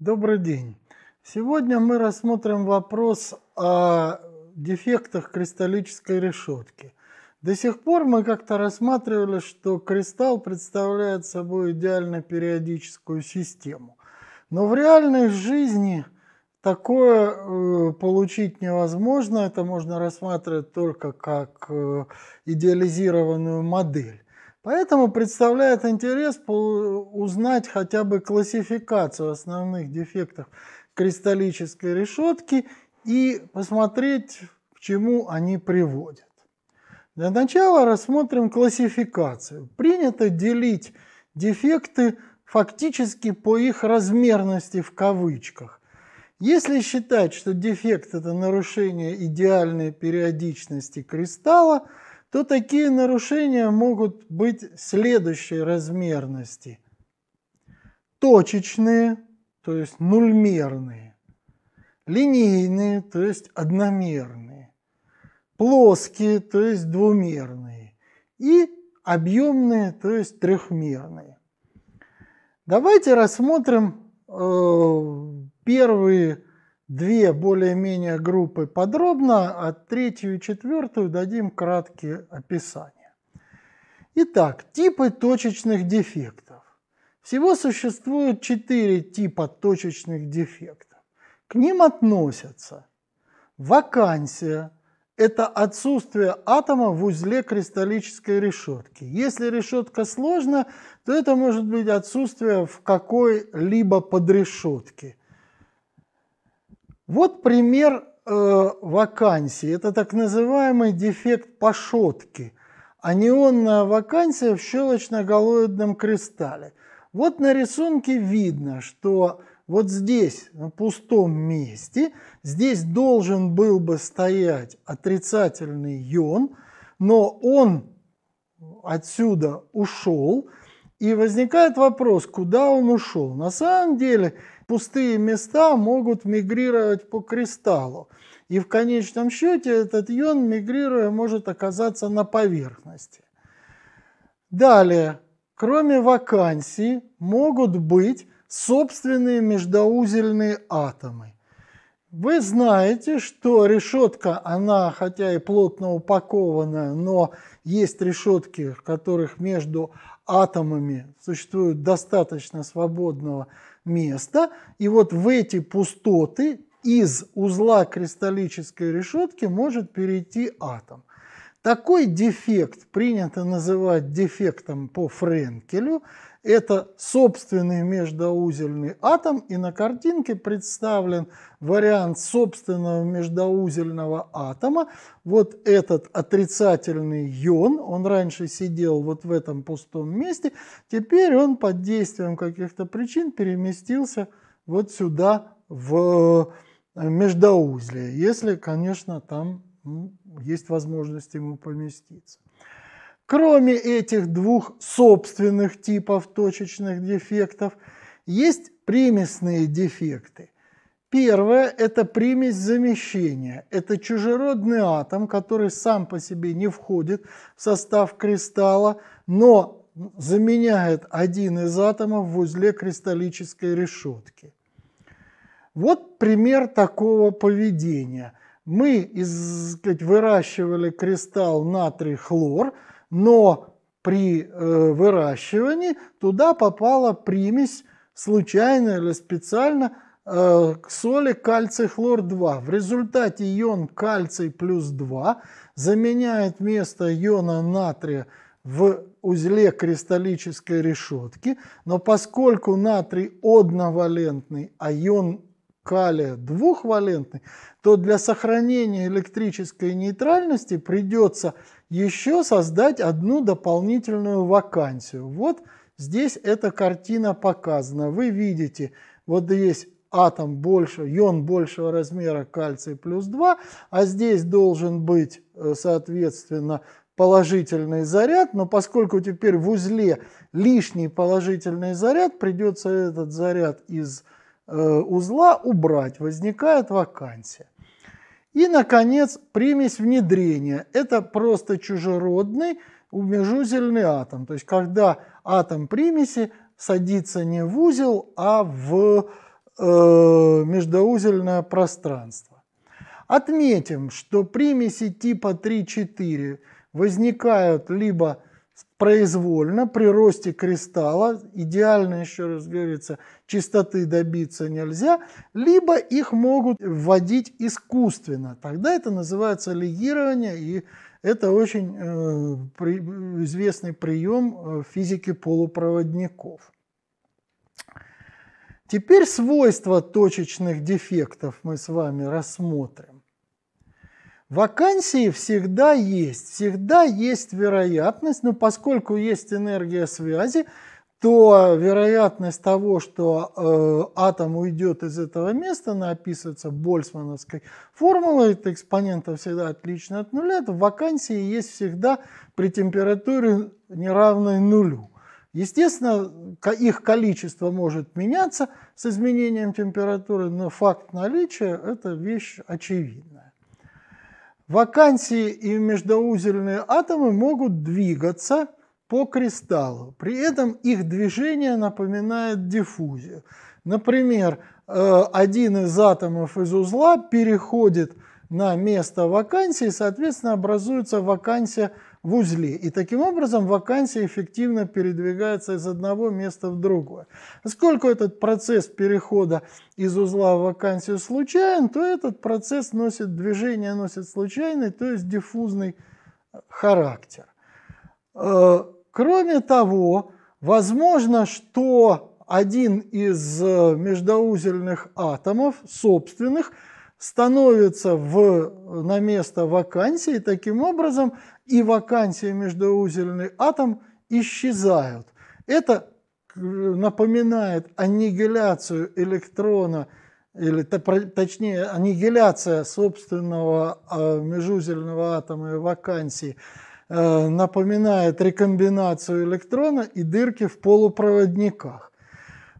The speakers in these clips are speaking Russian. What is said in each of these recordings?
Добрый день. Сегодня мы рассмотрим вопрос о дефектах кристаллической решетки. До сих пор мы как-то рассматривали, что кристалл представляет собой идеально периодическую систему. Но в реальной жизни такое э, получить невозможно, это можно рассматривать только как э, идеализированную модель. Поэтому представляет интерес узнать хотя бы классификацию основных дефектов кристаллической решетки и посмотреть, к чему они приводят. Для начала рассмотрим классификацию. Принято делить дефекты фактически по их размерности в кавычках. Если считать, что дефект – это нарушение идеальной периодичности кристалла – то такие нарушения могут быть следующей размерности. Точечные, то есть нульмерные. Линейные, то есть одномерные. Плоские, то есть двумерные. И объемные, то есть трехмерные. Давайте рассмотрим э, первые две более-менее группы подробно, а третью и четвертую дадим краткие описания. Итак, типы точечных дефектов. Всего существует четыре типа точечных дефектов. К ним относятся вакансия – это отсутствие атома в узле кристаллической решетки. Если решетка сложна, то это может быть отсутствие в какой-либо подрешетке – вот пример э, вакансии. Это так называемый дефект пошотки анионная вакансия в щелочно-галоидном кристалле. Вот на рисунке видно, что вот здесь, на пустом месте, здесь должен был бы стоять отрицательный ион, но он отсюда ушел, и возникает вопрос, куда он ушел. На самом деле пустые места могут мигрировать по кристаллу. И в конечном счете этот ион, мигрируя, может оказаться на поверхности. Далее, кроме вакансий, могут быть собственные междоузельные атомы. Вы знаете, что решетка, она хотя и плотно упакованная, но есть решетки, в которых между атомами существует достаточно свободного место. И вот в эти пустоты из узла кристаллической решетки может перейти атом. Такой дефект принято называть дефектом по Френкелю. Это собственный междоузельный атом, и на картинке представлен вариант собственного междоузельного атома. Вот этот отрицательный ион, он раньше сидел вот в этом пустом месте, теперь он под действием каких-то причин переместился вот сюда, в э, междоузле, если, конечно, там есть возможность ему поместиться. Кроме этих двух собственных типов точечных дефектов, есть примесные дефекты. Первое – это примесь замещения. Это чужеродный атом, который сам по себе не входит в состав кристалла, но заменяет один из атомов в узле кристаллической решетки. Вот пример такого поведения – мы из, сказать, выращивали кристалл натрий-хлор, но при э, выращивании туда попала примесь случайно или специально э, соли кальций-хлор-2. В результате ион кальций плюс 2 заменяет место иона натрия в узле кристаллической решетки, но поскольку натрий одновалентный, а ион калия двухвалентный, то для сохранения электрической нейтральности придется еще создать одну дополнительную вакансию. Вот здесь эта картина показана. Вы видите, вот есть атом больше, ион большего размера кальция плюс 2, а здесь должен быть, э, соответственно, положительный заряд, но поскольку теперь в узле лишний положительный заряд, придется этот заряд из Э, узла убрать, возникает вакансия. И, наконец, примесь внедрения. Это просто чужеродный умежузельный атом. То есть, когда атом примеси садится не в узел, а в э, междоузельное пространство. Отметим, что примеси типа 3-4 возникают либо произвольно при росте кристалла, идеально, еще раз говорится, чистоты добиться нельзя, либо их могут вводить искусственно. Тогда это называется легирование и это очень э, при, известный прием э, физики полупроводников. Теперь свойства точечных дефектов мы с вами рассмотрим. Вакансии всегда есть, всегда есть вероятность, но поскольку есть энергия связи, то вероятность того, что э, атом уйдет из этого места, написывается Больцмановской формулой, это экспонента всегда отлично от нуля, то вакансии есть всегда при температуре не равной нулю. Естественно, их количество может меняться с изменением температуры, но факт наличия – это вещь очевидная. Вакансии и междоузельные атомы могут двигаться по кристаллу. При этом их движение напоминает диффузию. Например, э, один из атомов из узла переходит на место вакансии, соответственно, образуется вакансия в узле. И таким образом вакансия эффективно передвигается из одного места в другое. Поскольку этот процесс перехода из узла в вакансию случайен, то этот процесс носит движение, носит случайный, то есть диффузный э, характер. Э, кроме того, возможно, что один из э, междоузельных атомов собственных – становится в, на место вакансии, таким образом и вакансии междуузельный атом исчезают. Это э, напоминает аннигиляцию электрона, или точнее аннигиляция собственного э, межузельного атома и вакансии э, напоминает рекомбинацию электрона и дырки в полупроводниках.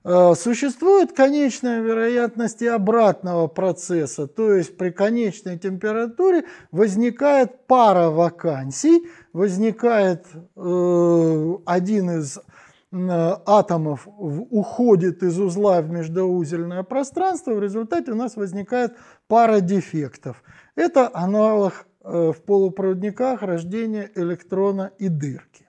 Э, существует конечная вероятность и обратного процесса, то есть при конечной температуре возникает пара вакансий, возникает э, один из атомов уходит из узла в междоузельное пространство, в результате у нас возникает пара дефектов. Это аналог э, в полупроводниках рождения электрона и дырки.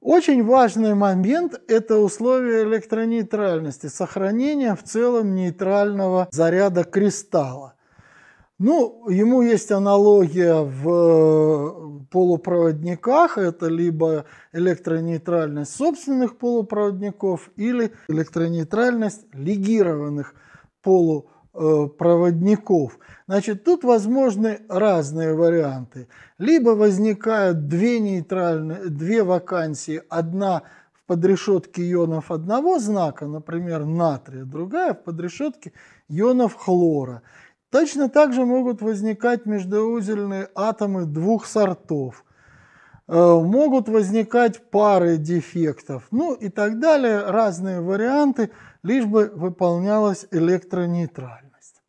Очень важный момент – это условие электронейтральности, сохранение в целом нейтрального заряда кристалла. Ну, ему есть аналогия в э, полупроводниках, это либо электронейтральность собственных полупроводников или электронейтральность легированных полупроводников Э, проводников. Значит, тут возможны разные варианты. Либо возникают две нейтральные, две вакансии, одна в подрешетке ионов одного знака, например, натрия, другая в подрешетке ионов хлора. Точно так же могут возникать междоузельные атомы двух сортов. Э, могут возникать пары дефектов, ну и так далее, разные варианты – лишь бы выполнялась электронейтральность.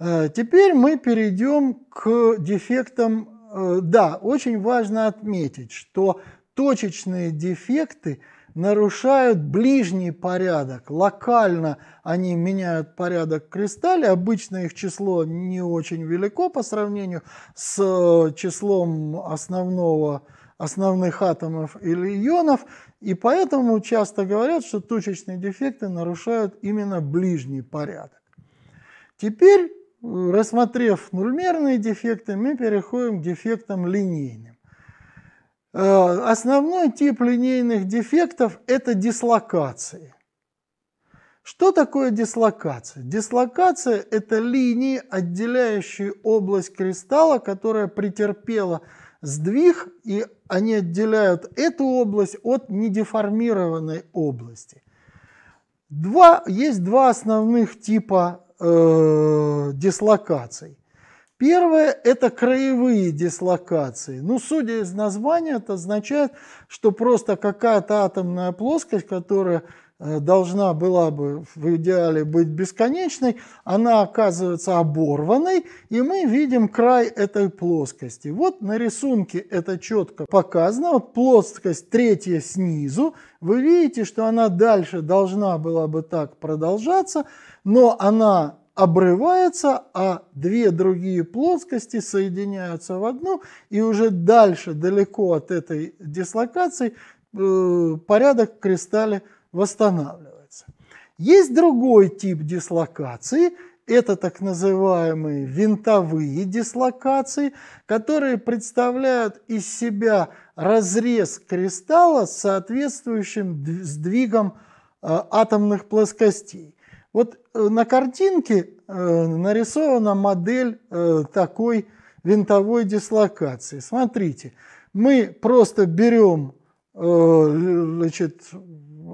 Э, теперь мы перейдем к дефектам. Э, да, очень важно отметить, что точечные дефекты нарушают ближний порядок. Локально они меняют порядок кристаллей. Обычно их число не очень велико по сравнению с э, числом основного, основных атомов или ионов. И поэтому часто говорят, что точечные дефекты нарушают именно ближний порядок. Теперь, э, рассмотрев нульмерные дефекты, мы переходим к дефектам линейным. Э, основной тип линейных дефектов – это дислокации. Что такое дислокация? Дислокация – это линии, отделяющие область кристалла, которая претерпела сдвиг, и они отделяют эту область от недеформированной области. Два, есть два основных типа э, дислокаций. Первое – это краевые дислокации. Ну, судя из названия, это означает, что просто какая-то атомная плоскость, которая Э, должна была бы в идеале быть бесконечной, она оказывается оборванной, и мы видим край этой плоскости. Вот на рисунке это четко показано, вот плоскость третья снизу, вы видите, что она дальше должна была бы так продолжаться, но она обрывается, а две другие плоскости соединяются в одну, и уже дальше, далеко от этой дислокации, э, порядок в кристалле восстанавливается. Есть другой тип дислокации, это так называемые винтовые дислокации, которые представляют из себя разрез кристалла с соответствующим сдвигом э, атомных плоскостей. Вот э, на картинке э, нарисована модель такой винтовой дислокации. Смотрите, мы просто берем значит,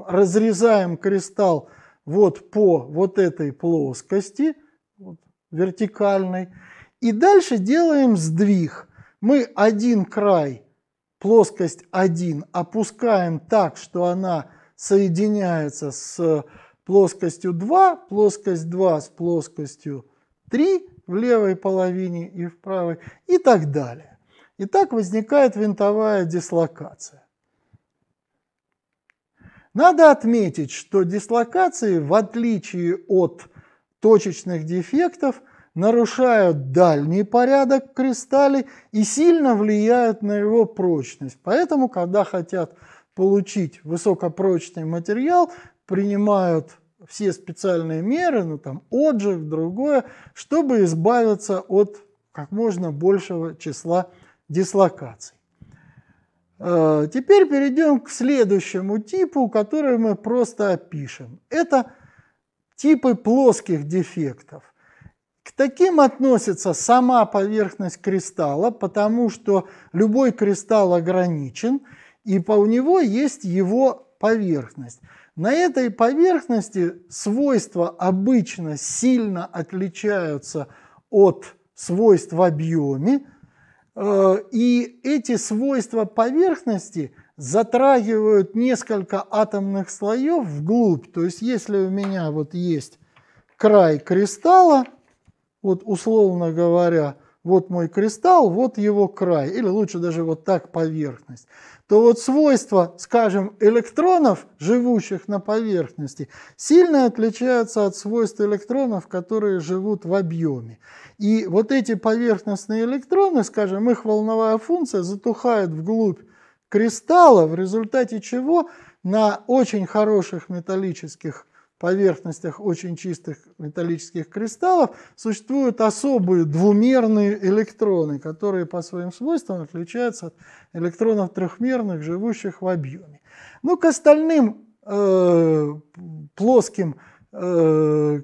разрезаем кристалл вот по вот этой плоскости, вот, вертикальной, и дальше делаем сдвиг. Мы один край, плоскость 1, опускаем так, что она соединяется с плоскостью 2, плоскость 2 с плоскостью 3 в левой половине и в правой и так далее. И так возникает винтовая дислокация. Надо отметить, что дислокации, в отличие от точечных дефектов, нарушают дальний порядок кристалли и сильно влияют на его прочность. Поэтому, когда хотят получить высокопрочный материал, принимают все специальные меры, ну там отжиг, другое, чтобы избавиться от как можно большего числа дислокаций. Э, теперь перейдем к следующему типу, который мы просто опишем. Это типы плоских дефектов. К таким относится сама поверхность кристалла, потому что любой кристалл ограничен, и по у него есть его поверхность. На этой поверхности свойства обычно сильно отличаются от свойств в объеме, Э, и эти свойства поверхности затрагивают несколько атомных слоев вглубь. То есть если у меня вот есть край кристалла, вот условно говоря, вот мой кристалл, вот его край, или лучше даже вот так поверхность то вот свойства, скажем, электронов, живущих на поверхности, сильно отличаются от свойств электронов, которые живут в объеме. И вот эти поверхностные электроны, скажем, их волновая функция затухает вглубь кристалла, в результате чего на очень хороших металлических поверхностях очень чистых металлических кристаллов существуют особые двумерные электроны, которые по своим свойствам отличаются от электронов трехмерных, живущих в объеме. Ну, к остальным э, плоским э,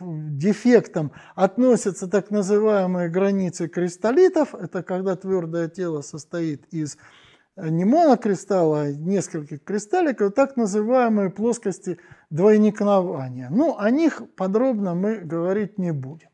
дефектом относятся так называемые границы кристаллитов. Это когда твердое тело состоит из э, не монокристалла, а нескольких кристалликов, так называемые плоскости двойникнования. Ну, о них подробно мы говорить не будем.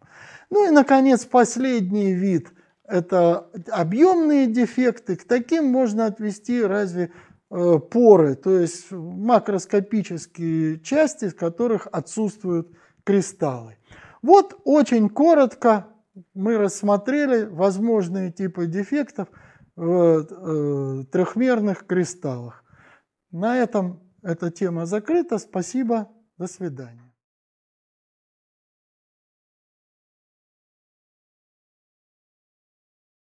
Ну и, наконец, последний вид – это объемные дефекты. К таким можно отвести разве э, поры, то есть макроскопические части, в которых отсутствуют кристаллы. Вот очень коротко мы рассмотрели возможные типы дефектов в э, трехмерных кристаллах. На этом эта тема закрыта. Спасибо. До свидания.